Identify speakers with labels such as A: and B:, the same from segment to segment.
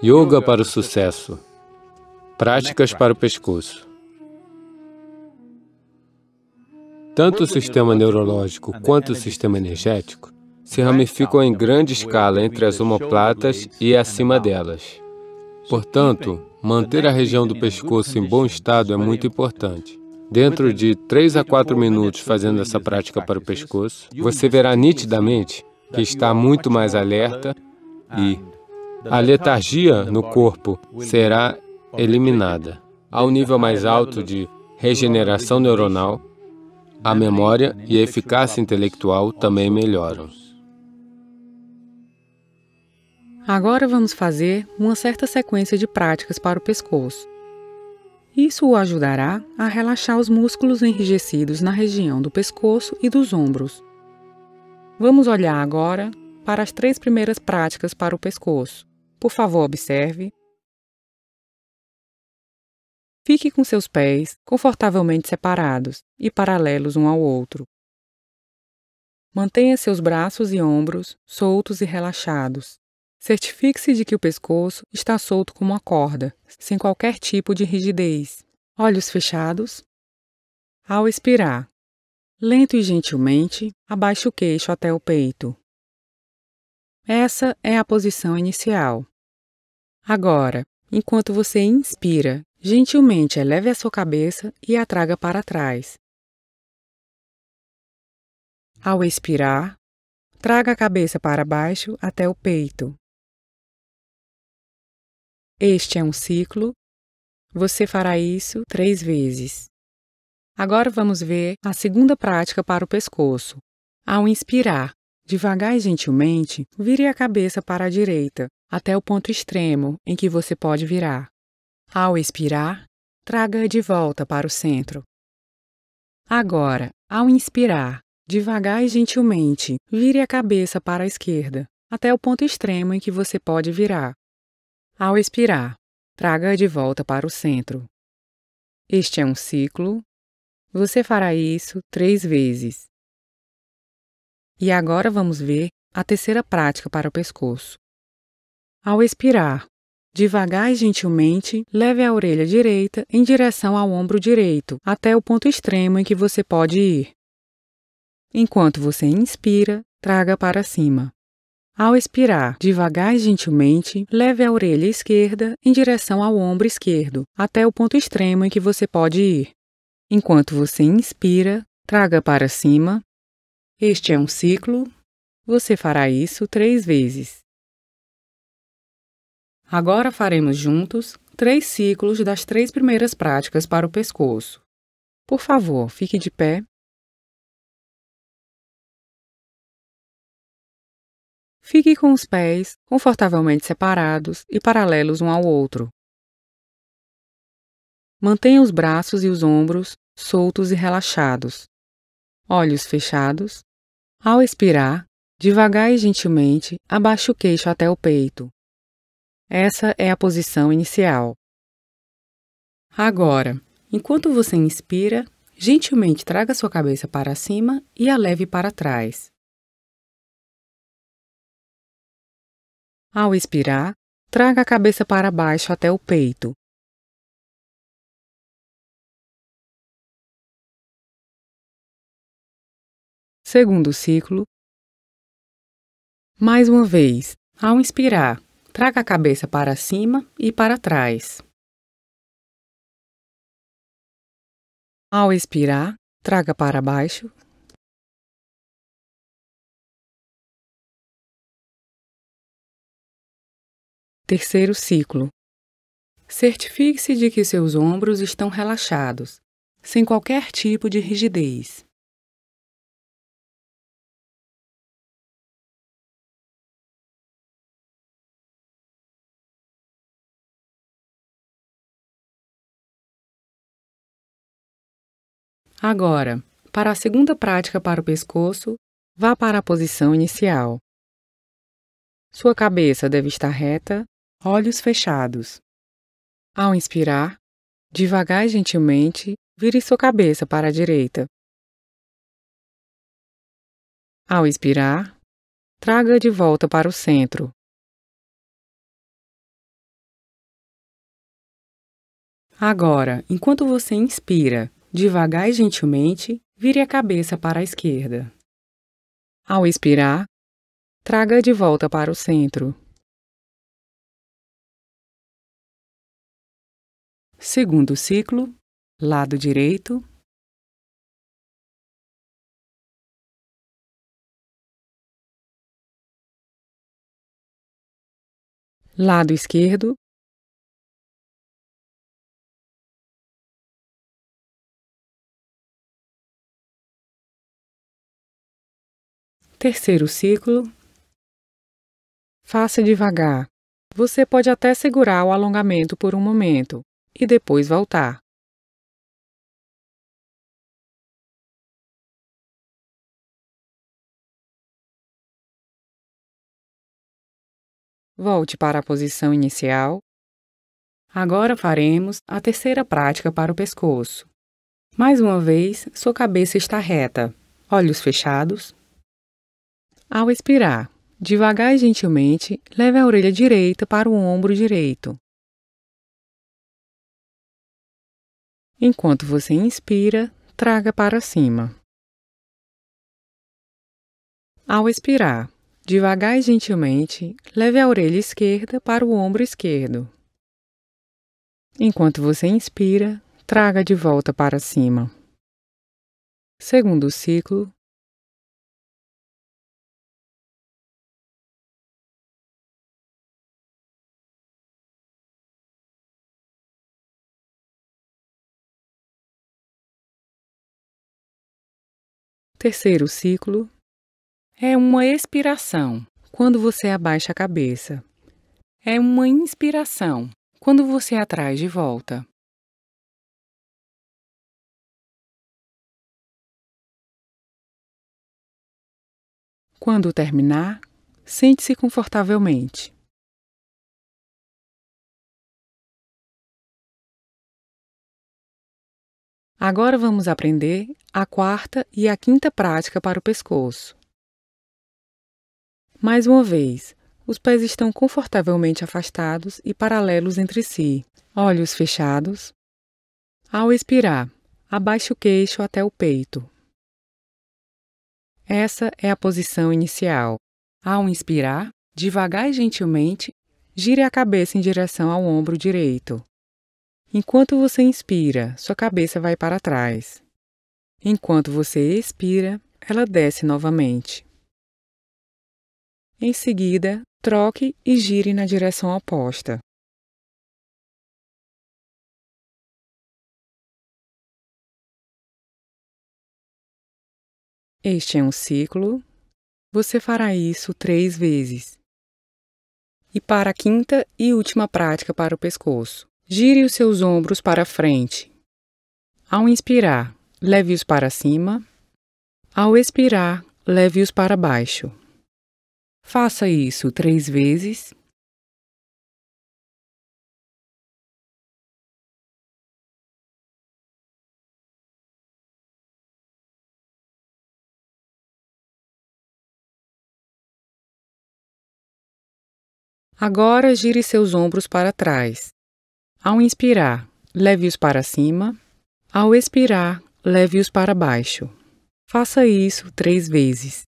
A: Yoga para o sucesso. Práticas para o pescoço. Tanto o sistema neurológico quanto o sistema energético se ramificam em grande escala entre as omoplatas e acima delas. Portanto, manter a região do pescoço em bom estado é muito importante. Dentro é, de 3 a 4 é minutos fazendo essa prática para o pescoço, você verá nitidamente que está muito mais alerta e ah, a letargia no corpo será eliminada. Ao nível mais alto de regeneração neuronal, a memória e a eficácia intelectual também melhoram.
B: Agora vamos fazer uma certa sequência de práticas para o pescoço. Isso o ajudará a relaxar os músculos enrijecidos na região do pescoço e dos ombros. Vamos olhar agora para as três primeiras práticas para o pescoço. Por favor, observe. Fique com seus pés confortavelmente separados e paralelos um ao outro. Mantenha seus braços e ombros soltos e relaxados. Certifique-se de que o pescoço está solto como uma corda, sem qualquer tipo de rigidez. Olhos fechados. Ao expirar, lento e gentilmente, abaixe o queixo até o peito. Essa é a posição inicial. Agora, enquanto você inspira, gentilmente eleve a sua cabeça e a traga para trás.
A: Ao expirar, traga a cabeça para baixo até o peito. Este é um ciclo. Você
B: fará isso três vezes. Agora vamos ver a segunda prática para o pescoço. Ao inspirar, Devagar e gentilmente, vire a cabeça para a direita, até o ponto extremo em que você pode virar. Ao expirar, traga-a de volta para o centro. Agora, ao inspirar, devagar e gentilmente, vire a cabeça para a esquerda, até o ponto extremo em que você pode virar. Ao expirar, traga-a de volta para o centro. Este é um ciclo. Você fará isso três vezes. E agora vamos ver a terceira prática para o pescoço. Ao expirar, devagar e gentilmente, leve a orelha direita em direção ao ombro direito, até o ponto extremo em que você pode ir. Enquanto você inspira, traga para cima. Ao expirar, devagar e gentilmente, leve a orelha esquerda em direção ao ombro esquerdo, até o ponto extremo em que você pode ir. Enquanto você inspira, traga para cima este é um ciclo. Você fará isso três vezes. Agora faremos juntos três ciclos das três
A: primeiras práticas para o pescoço. Por favor, fique de pé. Fique com os pés confortavelmente separados e paralelos um ao outro.
B: Mantenha os braços e os ombros soltos e relaxados, olhos fechados ao expirar, devagar e gentilmente, abaixe o queixo até o peito. Essa é a posição inicial. Agora, enquanto você inspira, gentilmente traga sua cabeça para cima
A: e a leve para trás. Ao expirar, traga a cabeça para baixo até o peito Segundo ciclo. Mais uma vez, ao
B: inspirar, traga a cabeça para cima e para trás.
A: Ao expirar, traga para baixo. Terceiro ciclo. Certifique-se de que seus ombros estão relaxados, sem qualquer tipo de rigidez. Agora, para a segunda prática para o pescoço, vá para a posição inicial. Sua
B: cabeça deve estar reta, olhos fechados. Ao inspirar, devagar e gentilmente, vire sua cabeça para a direita.
A: Ao expirar, traga de volta para o centro. Agora, enquanto você inspira Devagar e gentilmente, vire a cabeça para a esquerda. Ao expirar, traga de volta para o centro. Segundo ciclo, lado direito. Lado esquerdo, Terceiro ciclo. Faça devagar. Você pode até segurar o alongamento por um momento e depois voltar. Volte para a posição inicial. Agora faremos a terceira
B: prática para o pescoço. Mais uma vez, sua cabeça está reta, olhos fechados, ao expirar, devagar e gentilmente,
A: leve a orelha direita para o ombro direito. Enquanto você inspira, traga para cima.
B: Ao expirar, devagar e gentilmente, leve a orelha esquerda para o ombro esquerdo. Enquanto você
A: inspira, traga de volta para cima. Segundo ciclo, terceiro ciclo é uma expiração, quando você abaixa a cabeça. É uma inspiração, quando você atrai de volta. Quando terminar, sente-se confortavelmente. Agora vamos aprender a quarta e a quinta prática
B: para o pescoço. Mais uma vez, os pés estão confortavelmente afastados e paralelos entre si, olhos fechados. Ao expirar, abaixe o queixo até o peito. Essa é a posição inicial. Ao inspirar, devagar e gentilmente, gire a cabeça em direção ao ombro direito. Enquanto você inspira, sua cabeça vai para trás. Enquanto você expira,
A: ela desce novamente. Em seguida, troque e gire na direção oposta. Este é um ciclo. Você fará isso três vezes.
B: E para a quinta e última prática para o pescoço, Gire os seus ombros para frente. Ao inspirar, leve-os para cima. Ao
A: expirar, leve-os para baixo. Faça isso três vezes. Agora gire seus ombros para trás. Ao inspirar, leve-os para cima. Ao expirar, leve-os para baixo. Faça isso três vezes.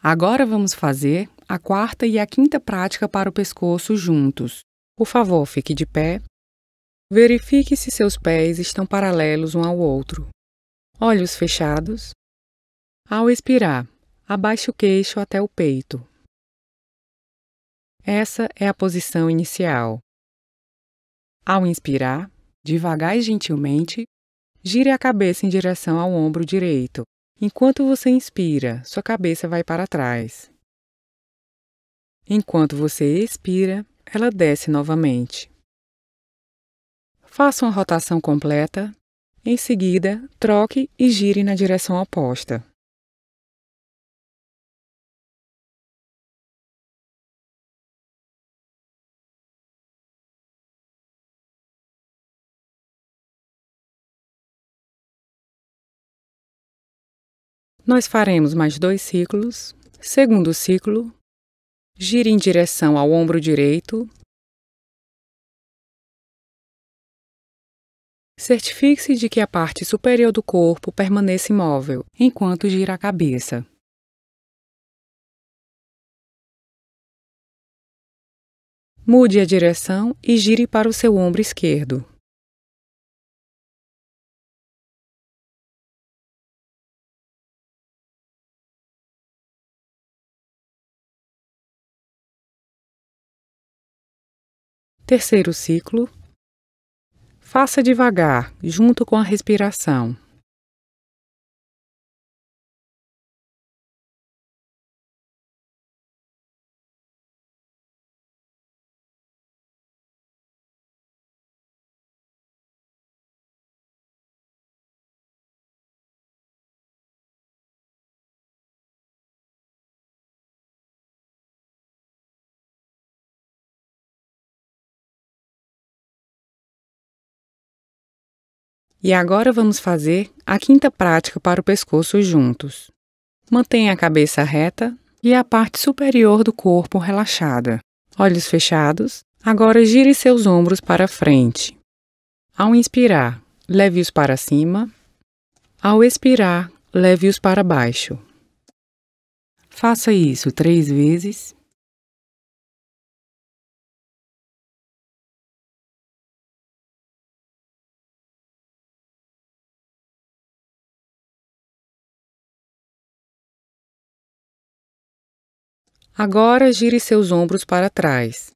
A: Agora vamos fazer a quarta e a quinta prática para o pescoço juntos. Por favor, fique
B: de pé. Verifique se seus pés estão paralelos um ao outro. Olhos fechados. Ao expirar, abaixe o queixo até o peito. Essa é a posição inicial. Ao inspirar, devagar e gentilmente, gire a cabeça em direção ao ombro direito. Enquanto você inspira, sua cabeça vai para trás. Enquanto você expira, ela desce novamente.
A: Faça uma rotação completa, em seguida, troque e gire na direção oposta. Nós faremos mais dois ciclos. Segundo ciclo, Gire em direção ao ombro direito. Certifique-se de que a parte superior do corpo permaneça imóvel enquanto gira a cabeça. Mude a direção e gire para o seu ombro esquerdo. Terceiro ciclo. Faça devagar, junto com a respiração. E agora vamos fazer a
B: quinta prática para o pescoço juntos. Mantenha a cabeça reta e a parte superior do corpo relaxada. Olhos fechados. Agora gire seus ombros para frente. Ao inspirar, leve-os para cima.
A: Ao expirar, leve-os para baixo. Faça isso três vezes. Agora gire seus ombros para trás.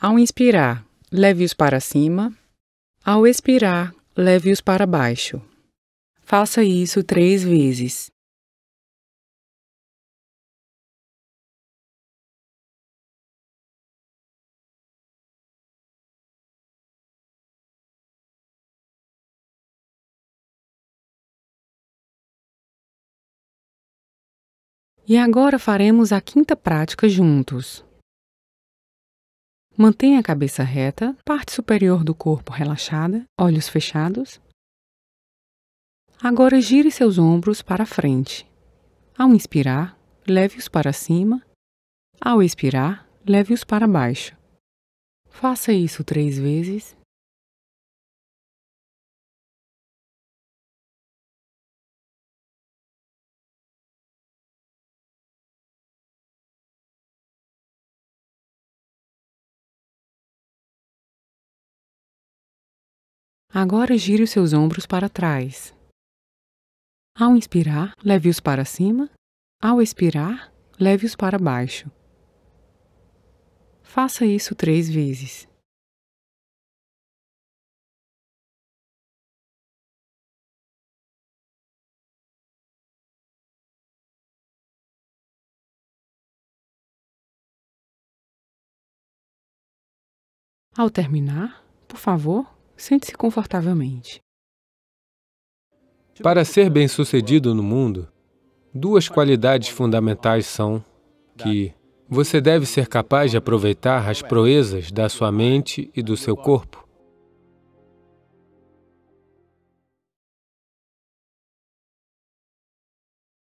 A: Ao inspirar, leve-os
B: para cima. Ao expirar, leve-os para baixo. Faça
A: isso três vezes. E agora faremos a quinta prática juntos. Mantenha a cabeça reta, parte
B: superior do corpo relaxada, olhos fechados. Agora gire seus ombros para frente. Ao inspirar, leve-os para cima.
A: Ao expirar, leve-os para baixo. Faça isso três vezes Agora gire os seus ombros para trás.
B: Ao inspirar, leve-os para cima. Ao expirar, leve-os para
A: baixo. Faça isso três vezes. Ao terminar, por favor, Sente-se confortavelmente. Tipo, Para ser bem-sucedido no mundo, duas qualidades fundamentais são que você deve ser capaz de aproveitar as proezas da sua mente e do seu corpo.